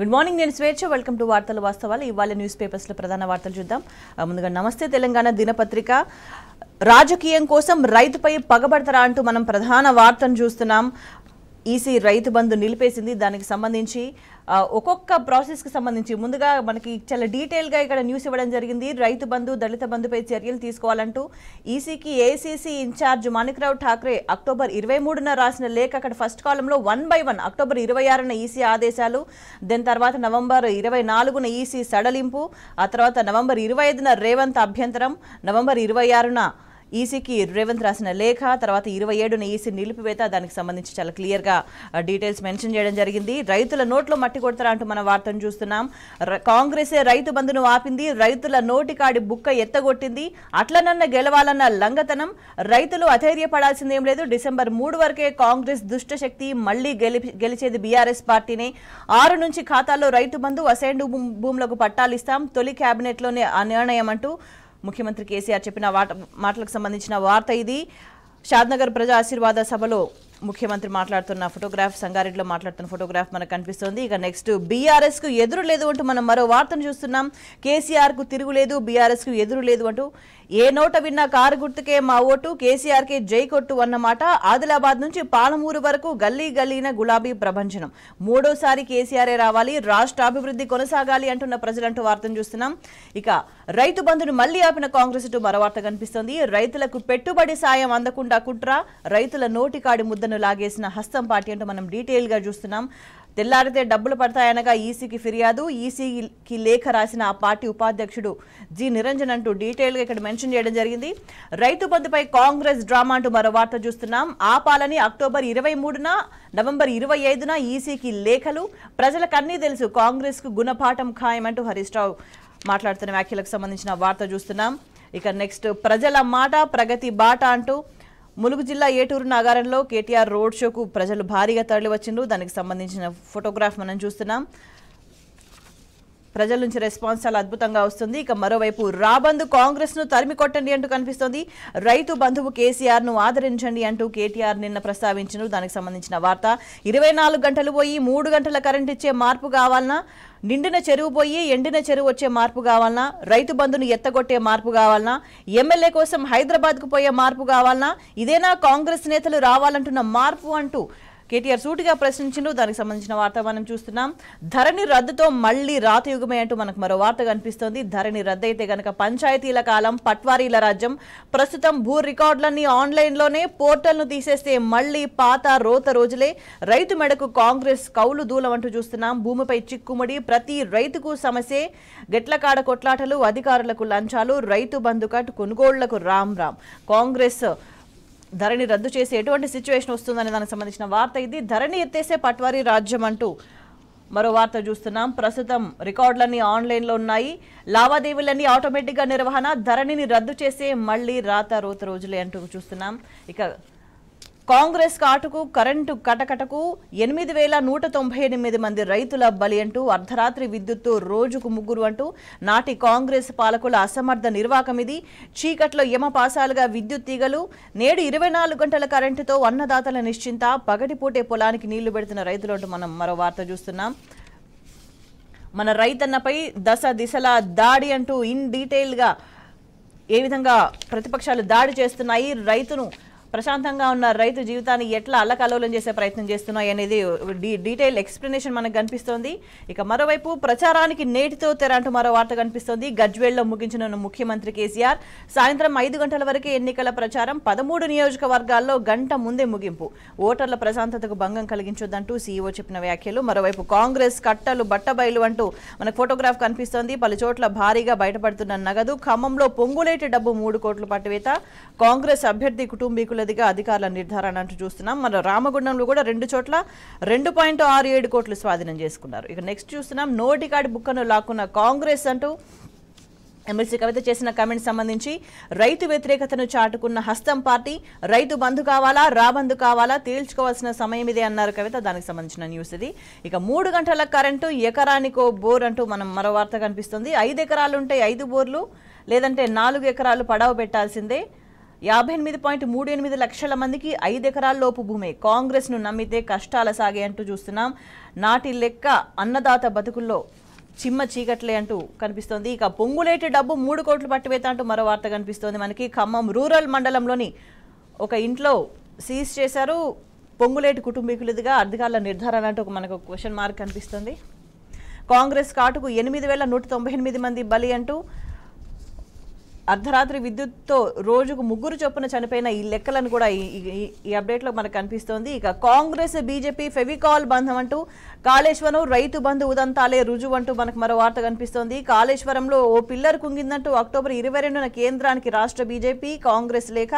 good morning నేను స్వేచ్ఛ welcome to వార్తల వాస్తవాలు ఇవాళ న్యూస్ పేపర్స్ లో ప్రధాన వార్తలు చూద్దాం ముందుగా నమస్తే తెలంగాణ దినపత్రిక రాజకీయం కోసం రైతుపై పగబడతారా అంటూ మనం ప్రధాన వార్తను చూస్తున్నాం ఈసీ రైతు బంధు నిలిపేసింది దానికి సంబంధించి ఒక్కొక్క ప్రాసెస్కి సంబంధించి ముందుగా మనకి చాలా డీటెయిల్గా ఇక్కడ న్యూస్ ఇవ్వడం జరిగింది రైతు బంధు దళిత బంధుపై చర్యలు తీసుకోవాలంటూ ఈసీకి AICC incharge Manikrao Thakre October ఇరవై మూడున రాసిన లేఖ అక్కడ ఫస్ట్ కాలంలో వన్ బై వన్ అక్టోబర్ ఇరవై ఆరున ఈసీ ఆదేశాలు దాని తర్వాత నవంబర్ ఇరవై నాలుగున ఈసీ సడలింపు ఆ తర్వాత నవంబర్ ఇరవై ఐదున రేవంత్ అభ్యంతరం నవంబర్ ఇరవై ఆరున ఈసీకి రేవంత్ రాసిన లేఖ తర్వాత ఇరవై ఏడున ఈసీ నిలిపివేత దానికి సంబంధించి చాలా క్లియర్గా డీటెయిల్స్ మెన్షన్ చేయడం జరిగింది రైతుల నోట్లో మట్టి కొడతారా అంటూ మన వార్తను చూస్తున్నాం కాంగ్రెసే రైతు బంధును ఆపింది రైతుల నోటికాడి బుక్క ఎత్తగొట్టింది అట్లనన్న గెలవాలన్న లంగతనం రైతులు అధైర్యపడాల్సిందేం లేదు డిసెంబర్ మూడు వరకే కాంగ్రెస్ దుష్టశక్తి మళ్లీ గెలిచేది బీఆర్ఎస్ పార్టీనే ఆరు నుంచి ఖాతాల్లో రైతు బంధు అసైన్డ్ భూములకు పట్టాలిస్తాం తొలి క్యాబినెట్లోనే అనిర్ణయం అంటూ ముఖ్యమంత్రి కేసీఆర్ చెప్పిన మాటలకు సంబంధించిన వార్త ఇది షాద్నగర్ ప్రజా ఆశీర్వాద సభలో ముఖ్యమంత్రి మాట్లాడుతున్న ఫోటోగ్రాఫ్ సంగారెడ్డిలో మాట్లాడుతున్న ఫోటోగ్రాఫ్ మనకు కనిపిస్తోంది ఇక నెక్స్ట్ బీఆర్ఎస్ కు ఎదురు లేదు అంటూ మనం మరో వార్తను చూస్తున్నాం కేసీఆర్ కు తిరుగులేదు బీఆర్ఎస్ కు ఎదురు లేదు అంటూ ఏ నోట విన్నా కారు గుర్తుకే మా ఓటు కే జై కొట్టు అన్నమాట ఆదిలాబాద్ నుంచి పాలమూరు వరకు గల్లీ గల్లీన గులాబీ ప్రభంజనం మూడోసారి కేసీఆర్ రావాలి రాష్ట్ర అభివృద్ధి కొనసాగాలి అంటున్న ప్రజలంటూ వార్తను చూస్తున్నాం ఇక రైతు బంధును మళ్లీ ఆపిన కాంగ్రెస్ ఇటు మరో కనిపిస్తోంది రైతులకు పెట్టుబడి సాయం అందకుండా కుట్ర రైతుల నోటికాడి ముద్దను లాగేసిన హస్తం పార్టీ అంటూ మనం డీటెయిల్గా చూస్తున్నాం తెల్లారితే డబ్బులు పడతాయనగా ఈసీకి ఫిర్యాదు ఈసీకి లేఖ రాసిన ఆ పార్టీ ఉపాధ్యక్షుడు జి నిరంజన్ అంటూ డీటెయిల్గా ఇక్కడ మెన్షన్ చేయడం జరిగింది రైతు బంధుపై కాంగ్రెస్ డ్రామా అంటూ మరో వార్త చూస్తున్నాం ఆపాలని అక్టోబర్ ఇరవై మూడున నవంబర్ ఇరవై ఐదున ఈసీకి లేఖలు ప్రజలకన్నీ తెలుసు కాంగ్రెస్కు గుణపాఠం ఖాయమంటూ హరీష్ రావు మాట్లాడుతున్న వ్యాఖ్యలకు సంబంధించిన వార్త చూస్తున్నాం ఇక నెక్స్ట్ ప్రజల మాట ప్రగతి బాట అంటూ ములుగు జిల్లా ఏటూరు నాగారంలో కేటీఆర్ రోడ్ షోకు ప్రజలు భారీగా తరలివచ్చిండ్రు దానికి సంబంధించిన ఫోటోగ్రాఫ్ మనం చూస్తున్నాం ప్రజల నుంచి రెస్పాన్స్ చాలా అద్భుతంగా వస్తుంది ఇక మరోవైపు రాబందు కాంగ్రెస్ ను తరిమి కొట్టండి అంటూ కనిపిస్తోంది రైతు బంధువు కేసీఆర్ ను ఆదరించండి అంటూ కేటీఆర్ నిన్న ప్రస్తావించిన దానికి సంబంధించిన వార్త ఇరవై గంటలు పోయి మూడు గంటల కరెంట్ ఇచ్చే మార్పు కావాలన్నా నిండిన చెరువు పోయి ఎండిన చెరువు వచ్చే మార్పు కావాలనా రైతు బంధును ఎత్తగొట్టే మార్పు కావాలనా ఎమ్మెల్యే కోసం హైదరాబాద్కు పోయే మార్పు కావాలనా ఇదేనా కాంగ్రెస్ నేతలు రావాలంటున్న మార్పు అంటూ కేటీఆర్ సూటిగా ప్రశ్నించిండు దానికి సంబంధించిన వార్త మనం చూస్తున్నాం ధరణి రద్దుతో మళ్లీ రాతయుగమే అంటూ మనకు మరో వార్త కనిపిస్తోంది ధరణి రద్దయితే గనక పంచాయతీల కాలం పట్వారీల రాజ్యం ప్రస్తుతం భూ రికార్డులన్నీ ఆన్లైన్లోనే పోర్టల్ను తీసేస్తే మళ్లీ పాత రోత రోజులే రైతు మెడకు కాంగ్రెస్ కౌలు దూలం అంటూ చూస్తున్నాం భూమిపై చిక్కుముడి ప్రతి రైతుకు సమస్యే గెట్లకాడ కొట్లాటలు అధికారులకు లంచాలు రైతు బంధు కట్ కొనుగోళ్లకు రామ్ రామ్ కాంగ్రెస్ ధరణి రద్దు చేసి ఎటువంటి సిచ్యువేషన్ వస్తుందనే దానికి సంబంధించిన వార్త ఇది ధరణి ఎత్తేసే పట్వారీ రాజ్యం అంటూ మరో వార్త చూస్తున్నాం ప్రస్తుతం రికార్డులన్నీ ఆన్లైన్లో ఉన్నాయి లావాదేవీలన్నీ ఆటోమేటిక్గా నిర్వహణ ధరణిని రద్దు చేసే మళ్ళీ రాత రోత రోజులే అంటూ చూస్తున్నాం ఇక కాంగ్రెస్ కాటుకు కరెంటు కటకటకు ఎనిమిది వేల నూట తొంభై ఎనిమిది మంది రైతుల బలి అంటూ అర్ధరాత్రి విద్యుత్తు రోజుకు ముగ్గురు అంటూ నాటి కాంగ్రెస్ పాలకుల అసమర్థ నిర్వాహకం ఇది చీకట్లో యమపాసాలుగా విద్యుత్ తీగలు నేడు ఇరవై నాలుగు గంటల కరెంటుతో అన్నదాతల నిశ్చింత పగటిపూటే పొలానికి నీళ్లు పెడుతున్న రైతులంటూ మనం మరో వార్త చూస్తున్నాం మన రైతన్నపై దశ దిశల దాడి అంటూ ఇన్ డీటెయిల్గా ఏ విధంగా ప్రతిపక్షాలు దాడి చేస్తున్నాయి రైతును ప్రశాంతంగా ఉన్న రైతు జీవితాన్ని ఎట్లా అల్లకలోలం చేసే ప్రయత్నం చేస్తున్నాయి అనేది డీటెయిల్ ఎక్స్ప్లెనేషన్ మనకు కనిపిస్తోంది ఇక మరోవైపు ప్రచారానికి నేటితో తెరంటూ మరో వార్త కనిపిస్తోంది గజ్వేల్లో ముగించిన ముఖ్యమంత్రి కేసీఆర్ సాయంత్రం ఐదు గంటల వరకే ఎన్నికల ప్రచారం పదమూడు నియోజకవర్గాల్లో గంట ముందే ముగింపు ఓటర్ల ప్రశాంతతకు భంగం కలిగించొద్దంటూ సీఈఓ చెప్పిన వ్యాఖ్యలు మరోవైపు కాంగ్రెస్ కట్టలు బట్టబయలు అంటూ మనకు ఫోటోగ్రాఫ్ కనిపిస్తోంది పలు చోట్ల భారీగా బయటపడుతున్న నగదు ఖమ్మంలో పొంగులేటి డబ్బు మూడు కోట్ల పట్టువేత కాంగ్రెస్ అభ్యర్థి కుటుంబీకులు విలువలదిగా అధికారుల నిర్ధారణ అంటూ చూస్తున్నాం మన రామగుండంలో కూడా రెండు చోట్ల రెండు పాయింట్ ఆరు ఏడు కోట్లు స్వాధీనం చేసుకున్నారు ఇక నెక్స్ట్ చూస్తున్నాం నోటికాడి బుక్కను లాక్కున్న కాంగ్రెస్ అంటూ ఎమ్మెల్సీ కవిత చేసిన కమెంట్ సంబంధించి రైతు వ్యతిరేకతను చాటుకున్న హస్తం పార్టీ రైతు బంధు కావాలా రాబంధు కావాలా తేల్చుకోవాల్సిన సమయం ఇదే అన్నారు కవిత దానికి సంబంధించిన న్యూస్ ఇది ఇక మూడు గంటల కరెంటు ఎకరానికో బోర్ అంటూ మనం మరో వార్త కనిపిస్తుంది ఐదు ఎకరాలుంటే ఐదు బోర్లు లేదంటే నాలుగు ఎకరాలు పడవ పెట్టాల్సిందే యాభై ఎనిమిది పాయింట్ మూడు ఎనిమిది లక్షల మందికి ఐదు ఎకరాల్లోపు భూమి కాంగ్రెస్ను నమ్మితే కష్టాల సాగే అంటూ చూస్తున్నాం నాటి లెక్క అన్నదాత బతుకుల్లో చిమ్మ చీకట్లే అంటూ కనిపిస్తోంది ఇక పొంగులేటి డబ్బు మూడు కోట్లు పట్టివేత అంటూ మరో వార్త కనిపిస్తోంది మనకి ఖమ్మం రూరల్ మండలంలోని ఒక ఇంట్లో సీజ్ చేశారు పొంగులేటి కుటుంబీకులదిగా అధికారుల నిర్ధారణ అంటూ మనకు క్వశ్చన్ మార్క్ కనిపిస్తుంది కాంగ్రెస్ కాటుకు ఎనిమిది వేల నూట తొంభై ఎనిమిది మంది బలి అంటూ అర్ధరాత్రి విద్యుత్తో రోజుకు ముగ్గురు చొప్పున చనిపోయిన ఈ లెక్కలను కూడా ఈ అప్డేట్లో మనకు కనిపిస్తోంది ఇక కాంగ్రెస్ బీజేపీ ఫెవికాల్ బంధం అంటూ కాళేశ్వరం రైతు బంధు ఉదంతాలే రుజువు అంటూ మనకు మరో వార్త కనిపిస్తోంది కాళేశ్వరంలో ఓ పిల్లర్ కుంగిందంటూ అక్టోబర్ ఇరవై రెండున కేంద్రానికి రాష్ట్ర బీజేపీ కాంగ్రెస్ లేఖ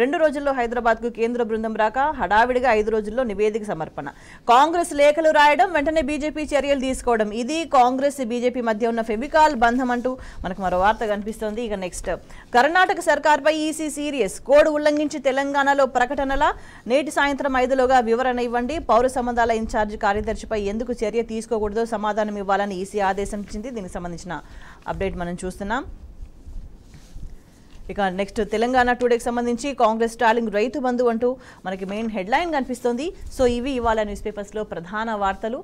రెండు రోజుల్లో హైదరాబాద్కు కేంద్ర బృందం రాక హడావిడిగా ఐదు రోజుల్లో నివేదిక సమర్పణ కాంగ్రెస్ లేఖలు రాయడం వెంటనే బీజేపీ చర్యలు తీసుకోవడం ఇది కాంగ్రెస్ బీజేపీ మధ్య ఉన్న ఫెవికాల్ బంధం అంటూ మనకు మరో వార్త కనిపిస్తోంది ఇక నెక్స్ట్ యాక్ట్ కర్ణాటక సర్కార్పై ఈసీ సీరియస్ కోడ్ ఉల్లంఘించి తెలంగాణలో ప్రకటనల నేటి సాయంత్రం ఐదులోగా వివరణ ఇవ్వండి పౌర సంబంధాల ఇన్ఛార్జ్ కార్యదర్శిపై ఎందుకు చర్య తీసుకోకూడదో సమాధానం ఇవ్వాలని ఈసీ ఆదేశం ఇచ్చింది దీనికి సంబంధించిన అప్డేట్ మనం చూస్తున్నాం ఇక నెక్స్ట్ తెలంగాణ టుడేకి సంబంధించి కాంగ్రెస్ స్టాలింగ్ రైతు బంధు అంటూ మనకి మెయిన్ హెడ్లైన్ కనిపిస్తోంది సో ఇవి ఇవాళ న్యూస్ పేపర్స్లో ప్రధాన వార్తలు